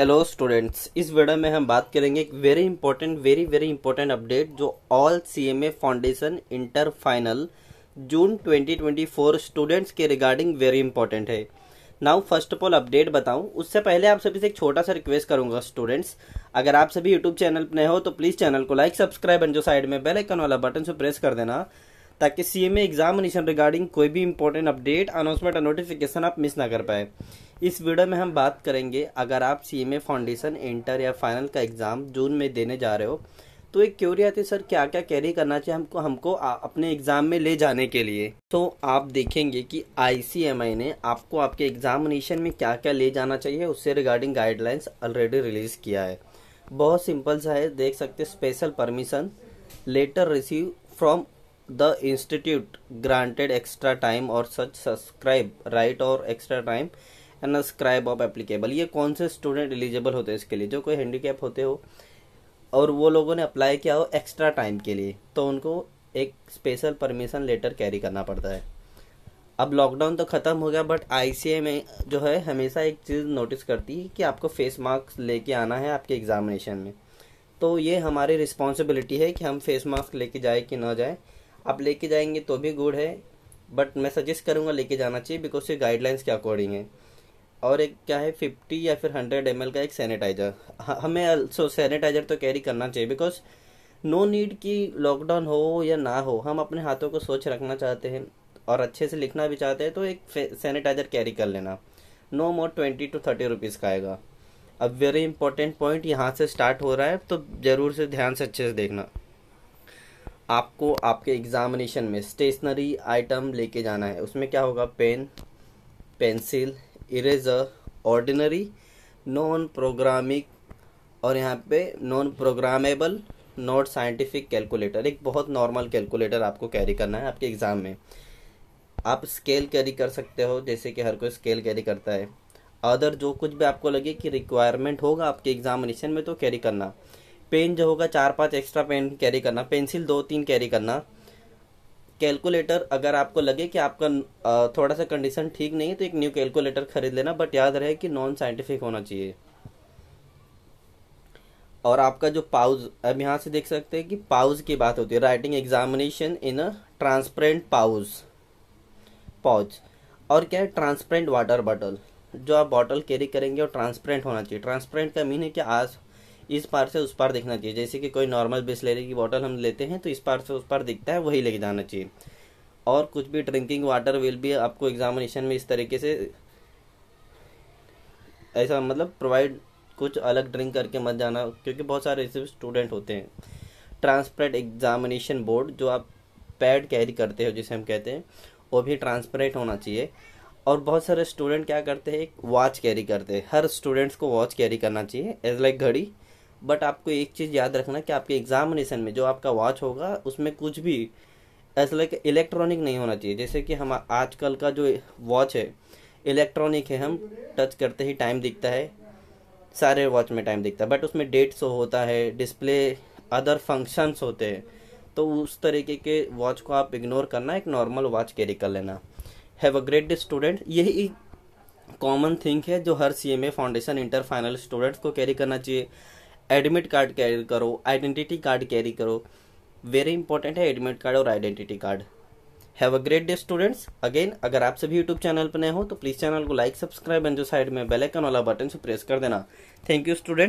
hello students इस video में हम बात करेंगे एक very important very very important update जो all CMA foundation inter final June 2024 students के रिगार्डिंग वेरी इंपॉर्टेंट है now first of all update बताऊं उससे पहले आप सभी से एक छोटा सा रिक्वेस्ट करूंगा स्टूडेंट्स अगर आप सभी यूट्यूब चैनल पर हो तो प्लीज़ चैनल को लाइक सब्सक्राइब एंड जो साइड में बेल वाला बटन से प्रेस कर देना ताकि सी एम एग्जामिनेशन रिगार्डिंग कोई भी इंपॉर्टेंट अपडेट अनाउंसमेंट और नोटिफिकेशन आप मिस ना कर पाए इस वीडियो में हम बात करेंगे अगर आप C M A foundation inter या फाइनल का एग्ज़ाम जून में देने जा रहे हो तो एक क्यूरी आती सर क्या क्या कैरी करना चाहिए हमको हमको अपने एग्ज़ाम में ले जाने के लिए तो आप देखेंगे कि आई ने आपको आपके एग्जामिनेशन में क्या क्या ले जाना चाहिए उससे रिगार्डिंग गाइडलाइंस ऑलरेडी रिलीज़ किया है बहुत सिंपल सा है देख सकते special permission letter receive from the institute granted extra time और सच सब्सक्राइब राइट और extra time scribe of applicable ये कौन से स्टूडेंट एलिजिबल होते हैं इसके लिए जो कोई हैंडीकैप होते हो और वो लोगों ने अप्लाई किया हो एक्स्ट्रा टाइम के लिए तो उनको एक स्पेशल परमिशन लेटर कैरी करना पड़ता है अब लॉकडाउन तो ख़त्म हो गया बट आई में जो है हमेशा एक चीज़ नोटिस करती है कि आपको फेस मास्क लेके आना है आपके एग्ज़ामिनेशन में तो ये हमारी रिस्पॉन्सिबिलिटी है कि हम फेस मास्क लेके जाए कि ना जाए आप लेके जाएंगे तो भी गुड है बट मैं सजेस्ट करूँगा लेके जाना चाहिए बिकॉज ये गाइडलाइंस के अकॉर्डिंग है और एक क्या है फिफ्टी या फिर हंड्रेड एम का एक सैनिटाइजर हमें सो सैनिटाइजर तो कैरी करना चाहिए बिकॉज नो नीड कि लॉकडाउन हो या ना हो हम अपने हाथों को स्वच्छ रखना चाहते हैं और अच्छे से लिखना भी चाहते हैं तो एक सैनिटाइजर कैरी कर लेना no more twenty to thirty rupees का आएगा अब वेरी इंपॉर्टेंट पॉइंट यहाँ से स्टार्ट हो रहा है तो ज़रूर से ध्यान से अच्छे से देखना आपको आपके एग्ज़ामिनेशन में स्टेशनरी आइटम लेके जाना है उसमें क्या होगा pen pencil it is a ordinary non programmable और यहाँ पे non programmable not scientific calculator एक बहुत नॉर्मल कैलकुलेटर आपको कैरी करना है आपके एग्ज़ाम में आप स्केल कैरी कर सकते हो जैसे कि हर कोई स्केल कैरी करता है अदर जो कुछ भी आपको लगे कि रिक्वायरमेंट होगा आपके एग्जामिनेशन में तो कैरी करना पेन जो होगा चार पांच एक्स्ट्रा पेन कैरी करना पेंसिल दो तीन कैरी करना कैलकुलेटर अगर आपको लगे कि आपका थोड़ा सा कंडीशन ठीक नहीं है तो एक न्यू कैलकुलेटर खरीद लेना बट याद रहे कि नॉन साइंटिफिक होना चाहिए और आपका जो पाउज अब यहाँ से देख सकते हैं कि पाउज की बात होती है writing examination in a transparent pouch pouch और क्या है ट्रांसपेरेंट वाटर बॉटल जो आप बॉटल कैरी करेंगे और ट्रांसपेरेंट होना चाहिए ट्रांसपेरेंट का मीन है कि आज इस पार से उस पार दिखना चाहिए जैसे कि कोई नॉर्मल बिस्लेरी की बॉटल हम लेते हैं तो इस पार से उस पार दिखता है वही लेके जाना चाहिए और कुछ भी ड्रिंकिंग वाटर विल भी आपको एग्जामिनेशन में इस तरीके से ऐसा मतलब प्रोवाइड कुछ अलग ड्रिंक करके मत जाना क्योंकि बहुत सारे ऐसे स्टूडेंट होते हैं ट्रांसपेरेंट एग्जामिनेशन बोर्ड जो आप पैड कैरी करते हो जिसे हम कहते हैं वो भी ट्रांसपेरेंट होना चाहिए और बहुत सारे स्टूडेंट क्या करते हैं एक वॉच कैरी करते हैं हर स्टूडेंट्स को वॉच कैरी करना चाहिए एज लाइक घड़ी बट आपको एक चीज़ याद रखना कि आपके एग्जामिनेशन में जो आपका वॉच होगा उसमें कुछ भी ऐसा लगे इलेक्ट्रॉनिक नहीं होना चाहिए जैसे कि हम आजकल का जो वॉच है इलेक्ट्रॉनिक है हम टच करते ही टाइम दिखता है सारे वॉच में टाइम दिखता है बट उसमें डेट शो होता है डिस्प्ले अदर फंक्शंस होते हैं तो उस तरीके के वॉच को आप इग्नोर करना एक नॉर्मल वॉच कैरी कर लेना हैव अ ग्रेट स्टूडेंट यही कॉमन थिंग है जो हर C M A foundation inter final students को कैरी करना चाहिए एडमिट कार्ड कैरी करो आइडेंटिटी कार्ड कैरी करो वेरी इंपॉर्टेंट है एडमिट कार्ड और identity card have a great day students again अगर आप सभी यूट्यूब चैनल पर नए हो तो प्लीज़ चैनल को लाइक सब्सक्राइब एंड जो साइड में बेल आइकन वाला बटन से प्रेस कर देना थैंक यू स्टूडेंट